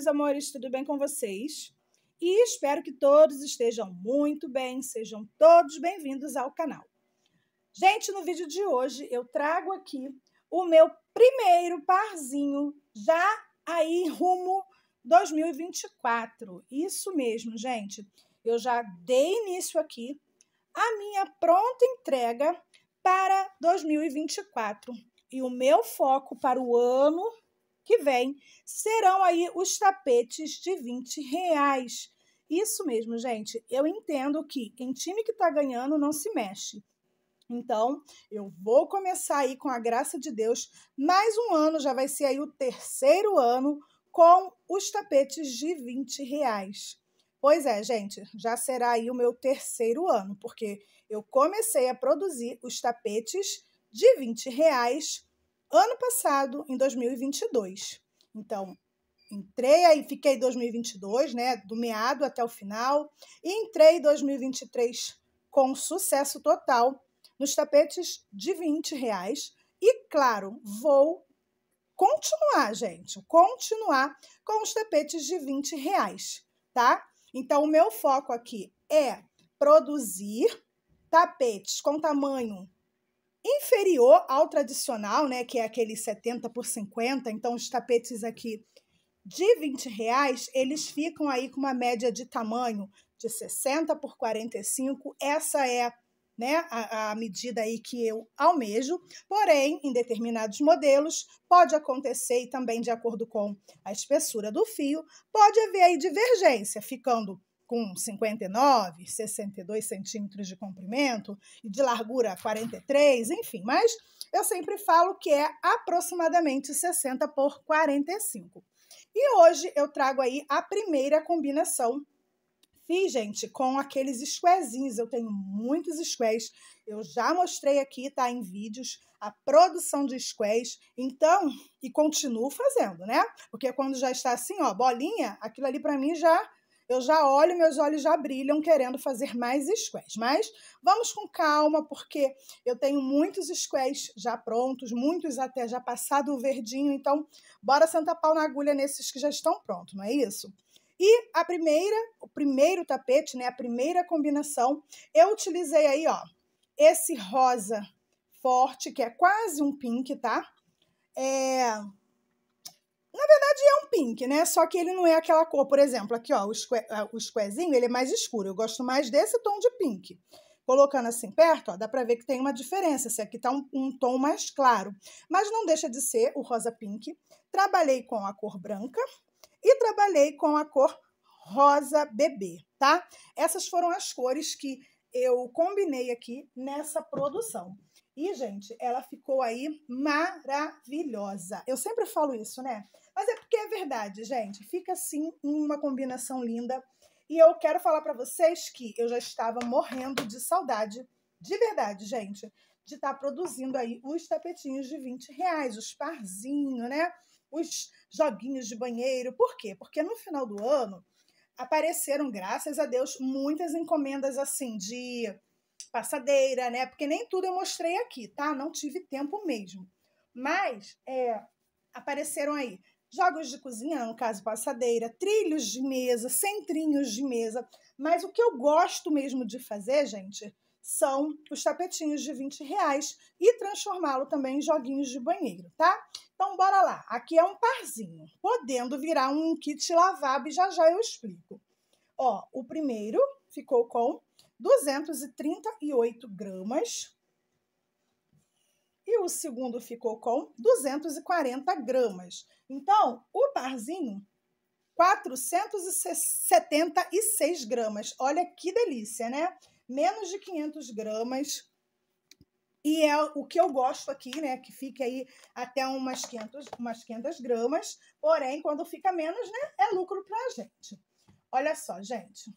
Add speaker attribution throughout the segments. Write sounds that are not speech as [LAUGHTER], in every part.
Speaker 1: meus amores, tudo bem com vocês? E espero que todos estejam muito bem, sejam todos bem-vindos ao canal. Gente, no vídeo de hoje eu trago aqui o meu primeiro parzinho já aí rumo 2024. Isso mesmo, gente. Eu já dei início aqui a minha pronta entrega para 2024. E o meu foco para o ano que vem serão aí os tapetes de 20 reais. Isso mesmo, gente. Eu entendo que quem time que está ganhando não se mexe. Então, eu vou começar aí com a graça de Deus, mais um ano, já vai ser aí o terceiro ano com os tapetes de 20 reais. Pois é, gente, já será aí o meu terceiro ano, porque eu comecei a produzir os tapetes de 20 reais ano passado, em 2022. Então, entrei aí, fiquei 2022, né, do meado até o final, e entrei em 2023 com sucesso total nos tapetes de 20 reais. E claro, vou continuar, gente, continuar com os tapetes de 20 reais, tá? Então, o meu foco aqui é produzir tapetes com tamanho inferior ao tradicional, né, que é aquele 70 por 50, então os tapetes aqui de 20 reais, eles ficam aí com uma média de tamanho de 60 por 45, essa é né, a, a medida aí que eu almejo, porém, em determinados modelos, pode acontecer e também de acordo com a espessura do fio, pode haver aí divergência, ficando com 59, 62 centímetros de comprimento e de largura 43, enfim, mas eu sempre falo que é aproximadamente 60 por 45. E hoje eu trago aí a primeira combinação fiz, gente, com aqueles squares. Eu tenho muitos squares. Eu já mostrei aqui, tá? Em vídeos, a produção de squares. Então, e continuo fazendo, né? Porque quando já está assim, ó, bolinha, aquilo ali para mim já eu já olho, meus olhos já brilham querendo fazer mais squares. Mas vamos com calma, porque eu tenho muitos squares já prontos, muitos até já passado o verdinho, então bora sentar pau na agulha nesses que já estão prontos, não é isso? E a primeira, o primeiro tapete, né, a primeira combinação, eu utilizei aí, ó, esse rosa forte, que é quase um pink, tá? É, na verdade é um pink, né? Só que ele não é aquela cor, por exemplo, aqui ó, o, squezinho, é, ele é mais escuro. Eu gosto mais desse tom de pink. Colocando assim perto, ó, dá para ver que tem uma diferença. Esse aqui tá um, um tom mais claro, mas não deixa de ser o rosa pink. Trabalhei com a cor branca e trabalhei com a cor rosa bebê, tá? Essas foram as cores que eu combinei aqui nessa produção. E, gente, ela ficou aí maravilhosa. Eu sempre falo isso, né? Mas é porque é verdade, gente. Fica assim uma combinação linda. E eu quero falar para vocês que eu já estava morrendo de saudade, de verdade, gente, de estar tá produzindo aí os tapetinhos de 20 reais, os parzinhos, né? Os joguinhos de banheiro. Por quê? Porque no final do ano apareceram, graças a Deus, muitas encomendas assim de passadeira, né? Porque nem tudo eu mostrei aqui, tá? Não tive tempo mesmo. Mas é, apareceram aí jogos de cozinha, no caso passadeira, trilhos de mesa, centrinhos de mesa. Mas o que eu gosto mesmo de fazer, gente, são os tapetinhos de 20 reais e transformá-lo também em joguinhos de banheiro, tá? Então, bora lá. Aqui é um parzinho, podendo virar um kit lavável. e já já eu explico. Ó, o primeiro ficou com 238 gramas. E o segundo ficou com 240 gramas. Então, o parzinho, 476 gramas. Olha que delícia, né? Menos de 500 gramas. E é o que eu gosto aqui, né? Que fique aí até umas 500, umas 500 gramas. Porém, quando fica menos, né? É lucro pra gente. Olha só, gente.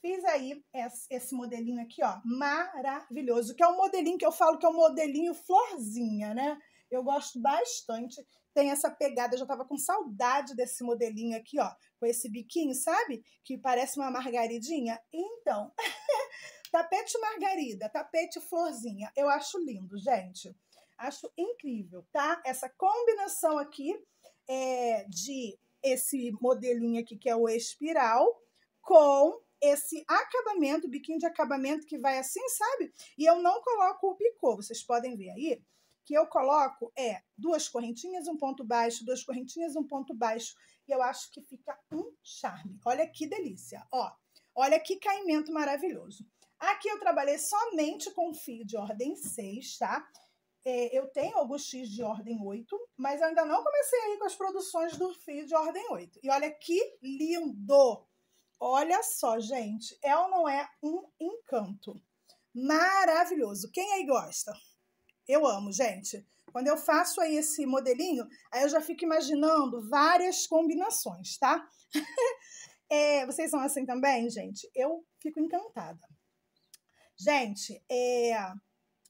Speaker 1: Fiz aí esse modelinho aqui, ó, maravilhoso, que é um modelinho que eu falo que é um modelinho florzinha, né? Eu gosto bastante, tem essa pegada, eu já tava com saudade desse modelinho aqui, ó, com esse biquinho, sabe? Que parece uma margaridinha. Então, [LAUGHS] tapete margarida, tapete florzinha, eu acho lindo, gente. Acho incrível, tá? Essa combinação aqui é de esse modelinho aqui, que é o espiral, com esse acabamento, o biquinho de acabamento que vai assim, sabe? E eu não coloco o picô, vocês podem ver aí que eu coloco é duas correntinhas, um ponto baixo, duas correntinhas, um ponto baixo. E eu acho que fica um charme. Olha que delícia, ó. Olha que caimento maravilhoso. Aqui eu trabalhei somente com fio de ordem 6, tá? É, eu tenho alguns X de ordem 8, mas ainda não comecei aí com as produções do fio de ordem 8. E olha que lindo! Olha só, gente, é ou não é um encanto? Maravilhoso. Quem aí gosta? Eu amo, gente. Quando eu faço aí esse modelinho, aí eu já fico imaginando várias combinações, tá? [LAUGHS] é, vocês são assim também, gente? Eu fico encantada. Gente, é,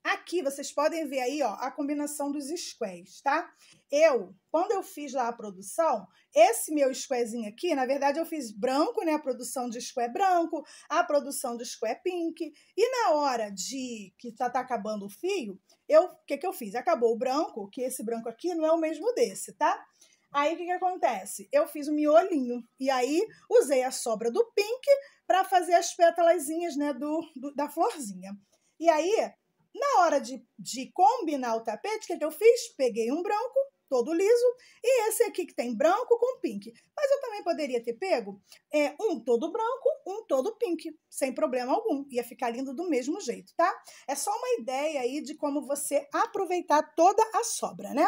Speaker 1: Aqui vocês podem ver aí ó, a combinação dos squares, tá? Eu, quando eu fiz lá a produção, esse meu squarezinho aqui, na verdade eu fiz branco, né? A produção de square branco, a produção de square pink. E na hora de que tá, tá acabando o fio, eu, o que que eu fiz? Acabou o branco, que esse branco aqui não é o mesmo desse, tá? Aí o que, que acontece? Eu fiz um miolinho e aí usei a sobra do pink para fazer as pétalazinhas, né, do, do, da florzinha. E aí, na hora de, de combinar o tapete, o que, é que eu fiz? Peguei um branco, todo liso, e esse aqui que tem branco com pink. Mas eu também poderia ter pego é, um todo branco, um todo pink, sem problema algum. Ia ficar lindo do mesmo jeito, tá? É só uma ideia aí de como você aproveitar toda a sobra, né?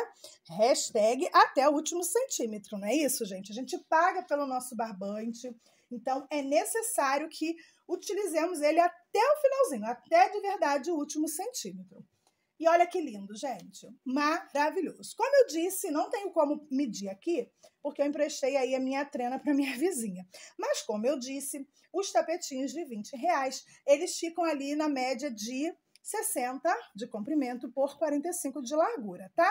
Speaker 1: Hashtag até o último centímetro, não é isso, gente? A gente paga pelo nosso barbante. Então, é necessário que utilizemos ele até o finalzinho, até de verdade o último centímetro. E olha que lindo, gente. Maravilhoso. Como eu disse, não tenho como medir aqui, porque eu emprestei aí a minha trena para minha [LAUGHS] vizinha. Mas como eu disse, os tapetinhos de 20 reais, eles ficam ali na média de 60 de comprimento por 45 de largura, tá?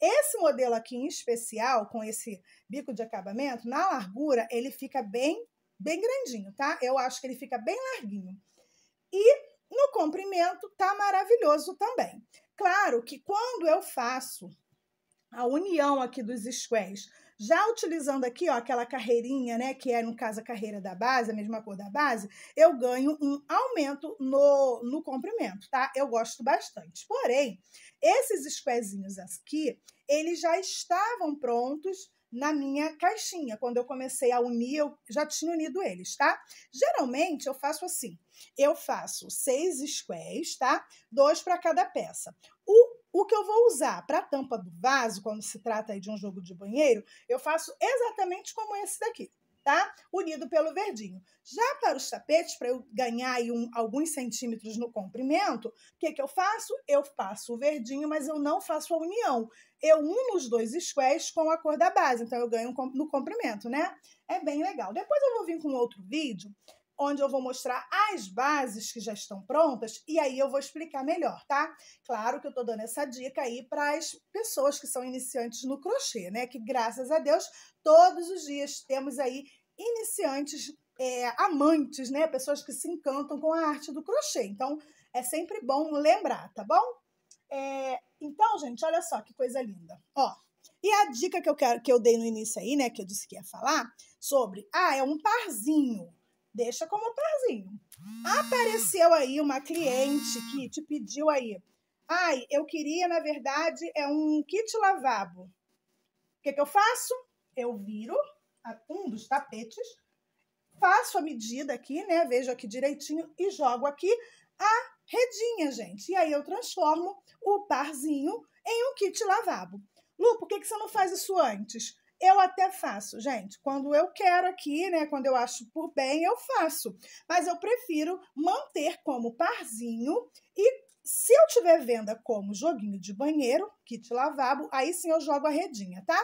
Speaker 1: Esse modelo aqui em especial, com esse bico de acabamento, na largura ele fica bem bem grandinho, tá? Eu acho que ele fica bem larguinho. E no comprimento tá maravilhoso também. Claro que quando eu faço a união aqui dos squares, já utilizando aqui, ó, aquela carreirinha, né, que é no caso a carreira da base, a mesma cor da base, eu ganho um aumento no, no comprimento, tá? Eu gosto bastante. Porém, esses squares aqui, eles já estavam prontos na minha caixinha. Quando eu comecei a unir, eu já tinha unido eles, tá? Geralmente eu faço assim: eu faço seis squares, tá? Dois para cada peça. O o que eu vou usar para a tampa do vaso, quando se trata de um jogo de banheiro, eu faço exatamente como esse daqui tá? Unido pelo verdinho. Já para os tapetes, para eu ganhar aí um, alguns centímetros no comprimento, o que, que eu faço? Eu faço o verdinho, mas eu não faço a união. Eu uno os dois squares com a cor da base, então eu ganho no comprimento, né? É bem legal. Depois eu vou vir com outro vídeo onde eu vou mostrar as bases que já estão prontas e aí eu vou explicar melhor, tá? Claro que eu tô dando essa dica aí para as pessoas que são iniciantes no crochê, né? Que graças a Deus, todos os dias temos aí iniciantes é, amantes, né? Pessoas que se encantam com a arte do crochê. Então, é sempre bom lembrar, tá bom? É, então, gente, olha só que coisa linda. Ó, e a dica que eu quero que eu dei no início aí, né? Que eu disse que ia falar sobre, ah, é um parzinho deixa como um parzinho. Apareceu aí uma cliente que te pediu aí. Ai, eu queria, na verdade, é um kit lavabo. O que, que eu faço? Eu viro um dos tapetes, faço a medida aqui, né? Vejo aqui direitinho e jogo aqui a redinha, gente. E aí eu transformo o parzinho em um kit lavabo. Lu, por que, que você não faz isso antes? Eu até faço, gente. Quando eu quero aqui, né? Quando eu acho por bem, eu faço. Mas eu prefiro manter como parzinho e se eu tiver venda como joguinho de banheiro, kit lavabo, aí sim eu jogo a redinha, tá?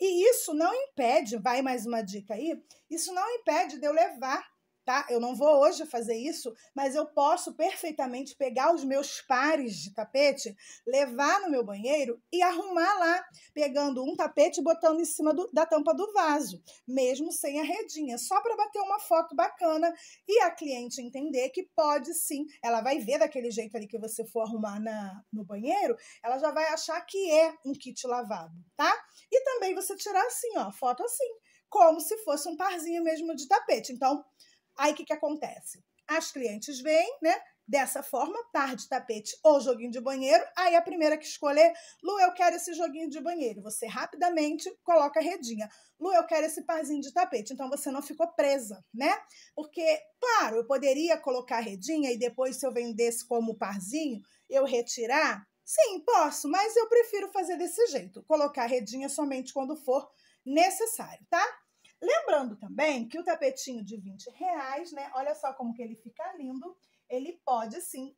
Speaker 1: E isso não impede, vai mais uma dica aí, isso não impede de eu levar tá? Eu não vou hoje fazer isso, mas eu posso perfeitamente pegar os meus pares de tapete, levar no meu banheiro e arrumar lá, pegando um tapete e botando em cima do, da tampa do vaso, mesmo sem a redinha, só para bater uma foto bacana e a cliente entender que pode sim, ela vai ver daquele jeito ali que você for arrumar na, no banheiro, ela já vai achar que é um kit lavado, tá? E também você tirar assim, ó, foto assim, como se fosse um parzinho mesmo de tapete. Então, Aí o que, que acontece? As clientes vêm, né? Dessa forma, par de tapete ou joguinho de banheiro. Aí a primeira que escolher, Lu, eu quero esse joguinho de banheiro. Você rapidamente coloca a redinha. Lu, eu quero esse parzinho de tapete. Então você não ficou presa, né? Porque, claro, eu poderia colocar a redinha e depois, se eu vendesse como parzinho, eu retirar. Sim, posso, mas eu prefiro fazer desse jeito. Colocar a redinha somente quando for necessário, tá? Lembrando também que o tapetinho de 20 reais, né? Olha só como que ele fica lindo. Ele pode sim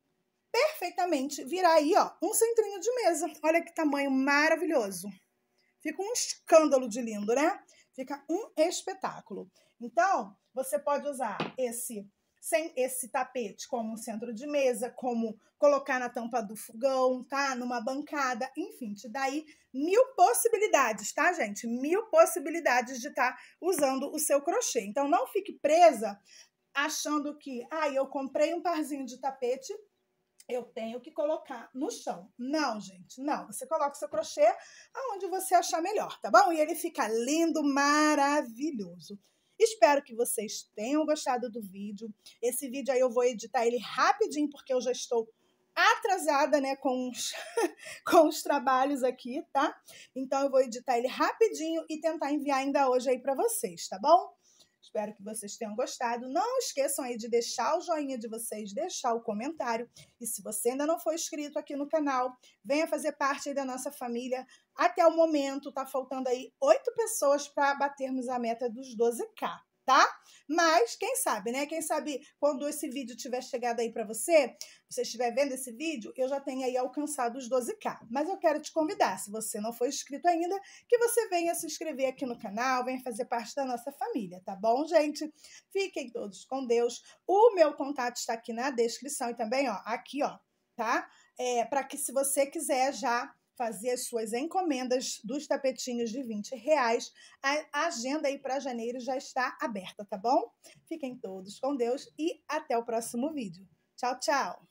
Speaker 1: perfeitamente virar aí, ó, um centrinho de mesa. Olha que tamanho maravilhoso. Fica um escândalo de lindo, né? Fica um espetáculo. Então, você pode usar esse sem esse tapete como um centro de mesa, como colocar na tampa do fogão, tá? Numa bancada, enfim, te dá aí mil possibilidades, tá, gente? Mil possibilidades de estar tá usando o seu crochê. Então, não fique presa achando que, ah, eu comprei um parzinho de tapete, eu tenho que colocar no chão. Não, gente, não. Você coloca o seu crochê aonde você achar melhor, tá bom? E ele fica lindo, maravilhoso. Espero que vocês tenham gostado do vídeo. Esse vídeo aí eu vou editar ele rapidinho, porque eu já estou atrasada, né, com os, [LAUGHS] com os trabalhos aqui, tá? Então eu vou editar ele rapidinho e tentar enviar ainda hoje aí para vocês, tá bom? Espero que vocês tenham gostado. Não esqueçam aí de deixar o joinha de vocês, deixar o comentário. E se você ainda não foi inscrito aqui no canal, venha fazer parte da nossa família. Até o momento, tá faltando aí oito pessoas para batermos a meta dos 12K tá? Mas quem sabe, né? Quem sabe quando esse vídeo tiver chegado aí para você, você estiver vendo esse vídeo, eu já tenho aí alcançado os 12k. Mas eu quero te convidar, se você não for inscrito ainda, que você venha se inscrever aqui no canal, venha fazer parte da nossa família, tá bom, gente? Fiquem todos com Deus. O meu contato está aqui na descrição e também, ó, aqui, ó, tá? É, para que se você quiser já fazer as suas encomendas dos tapetinhos de 20 reais. A agenda aí para janeiro já está aberta, tá bom? Fiquem todos com Deus e até o próximo vídeo. Tchau, tchau!